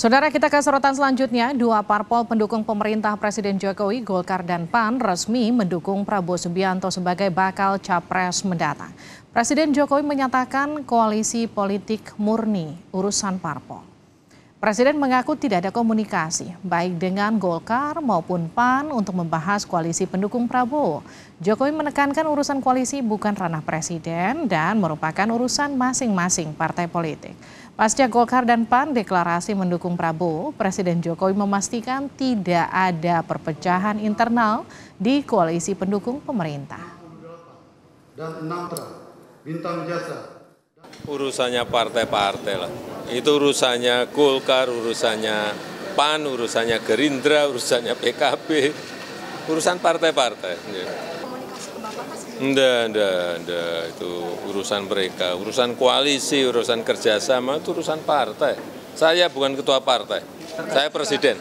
Saudara kita ke sorotan selanjutnya, dua parpol pendukung pemerintah Presiden Jokowi, Golkar dan PAN resmi mendukung Prabowo Subianto sebagai bakal capres mendatang. Presiden Jokowi menyatakan koalisi politik murni urusan parpol. Presiden mengaku tidak ada komunikasi, baik dengan Golkar maupun PAN untuk membahas koalisi pendukung Prabowo. Jokowi menekankan urusan koalisi bukan ranah Presiden dan merupakan urusan masing-masing partai politik. Pasca Golkar dan PAN deklarasi mendukung Prabowo, Presiden Jokowi memastikan tidak ada perpecahan internal di koalisi pendukung pemerintah. Urusannya partai-partai lah itu urusannya Golkar, urusannya PAN, urusannya Gerindra, urusannya PKB, urusan partai-partai. Nda, nda, nda, Itu urusan mereka. Urusan koalisi, urusan kerjasama, itu urusan partai. Saya bukan ketua partai, saya presiden.